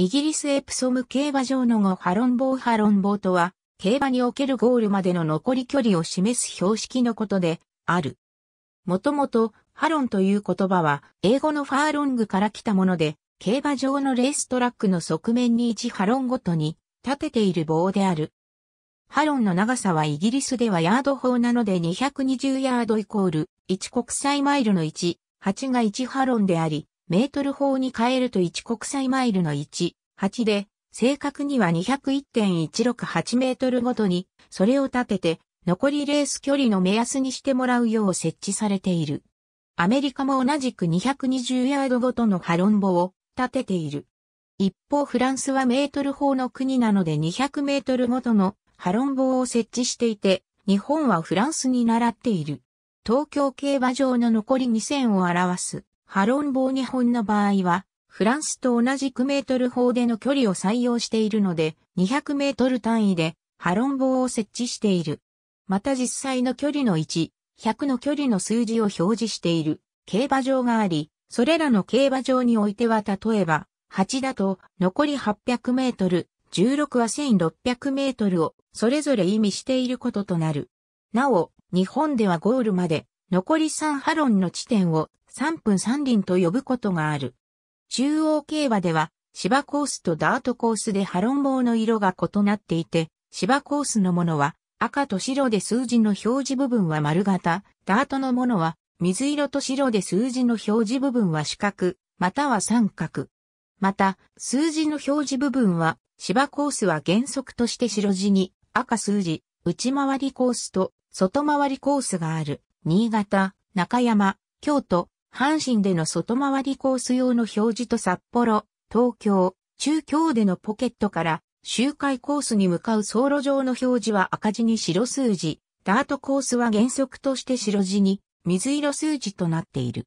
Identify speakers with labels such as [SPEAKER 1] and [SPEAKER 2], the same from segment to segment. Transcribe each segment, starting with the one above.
[SPEAKER 1] イギリスエプソム競馬場の後ハロンボーハロンボーとは、競馬におけるゴールまでの残り距離を示す標識のことで、ある。もともと、ハロンという言葉は、英語のファーロングから来たもので、競馬場のレーストラックの側面に1ハロンごとに、立てている棒である。ハロンの長さはイギリスではヤード法なので220ヤードイコール1国際マイルの1、8が1ハロンであり、メートル法に変えると1国際マイルの1、8で、正確には201.168メートルごとに、それを立てて、残りレース距離の目安にしてもらうよう設置されている。アメリカも同じく220ヤードごとのハロンボを立てている。一方フランスはメートル法の国なので200メートルごとのハロンボを設置していて、日本はフランスに習っている。東京競馬場の残り2000を表すハロン棒2本の場合は、フランスと同じ9メートル法での距離を採用しているので、200メートル単位でハロン棒を設置している。また実際の距離の1、100の距離の数字を表示している競馬場があり、それらの競馬場においては例えば、8だと残り800メートル、16は1600メートルをそれぞれ意味していることとなる。なお、日本ではゴールまで残り3ハロンの地点を3分3輪と呼ぶことがある。中央競馬では、芝コースとダートコースでハロン棒の色が異なっていて、芝コースのものは赤と白で数字の表示部分は丸型、ダートのものは水色と白で数字の表示部分は四角、または三角。また、数字の表示部分は芝コースは原則として白地に赤数字、内回りコースと外回りコースがある、新潟、中山、京都、阪神での外回りコース用の表示と札幌、東京、中京でのポケットから周回コースに向かう走路上の表示は赤字に白数字、ダートコースは原則として白字に水色数字となっている。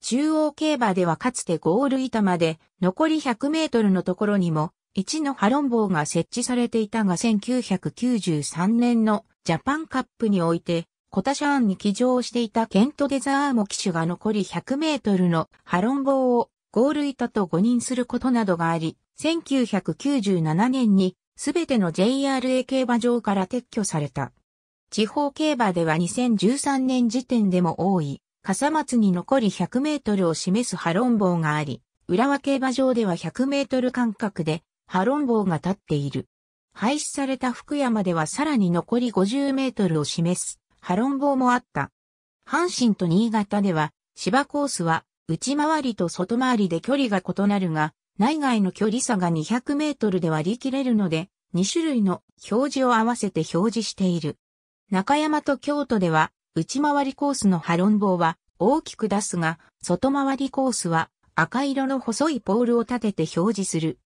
[SPEAKER 1] 中央競馬ではかつてゴール板まで残り100メートルのところにも1のハロン棒が設置されていたが1993年のジャパンカップにおいてコタシャーンに騎乗していたケント・デザーモ騎手が残り100メートルのハロン棒をゴール板と誤認することなどがあり、1997年にすべての JRA 競馬場から撤去された。地方競馬では2013年時点でも多い、笠松に残り100メートルを示すハロン棒があり、浦和競馬場では100メートル間隔でハロン棒が立っている。廃止された福山ではさらに残り50メートルを示すハンボ棒もあった。阪神と新潟では、芝コースは内回りと外回りで距離が異なるが、内外の距離差が200メートルで割り切れるので、2種類の表示を合わせて表示している。中山と京都では、内回りコースのハンボ棒は大きく出すが、外回りコースは赤色の細いポールを立てて表示する。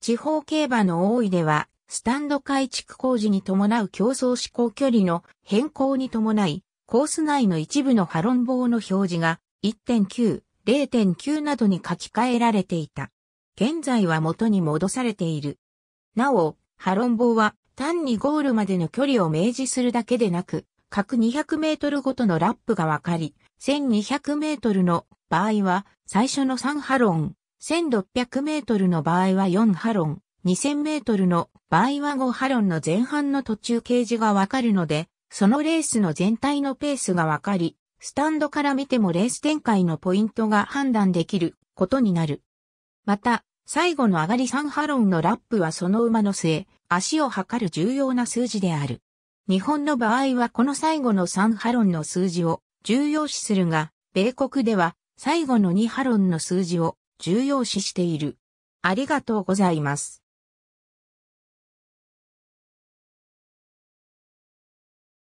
[SPEAKER 1] 地方競馬の多いでは、スタンド改築工事に伴う競争思考距離の変更に伴い、コース内の一部のハロン棒の表示が1.9、0.9などに書き換えられていた。現在は元に戻されている。なお、ハロン棒は単にゴールまでの距離を明示するだけでなく、各200メートルごとのラップが分かり、1200メートルの場合は最初の3ハロン、1600メートルの場合は4ハロン、2000メートルのバイワゴハロンの前半の途中掲示がわかるので、そのレースの全体のペースがわかり、スタンドから見てもレース展開のポイントが判断できることになる。また、最後の上がり3ハロンのラップはその馬の末、足を測る重要な数字である。日本の場合はこの最後の3ハロンの数字を重要視するが、米国では最後の2ハロンの数字を重要視している。ありがとうございます。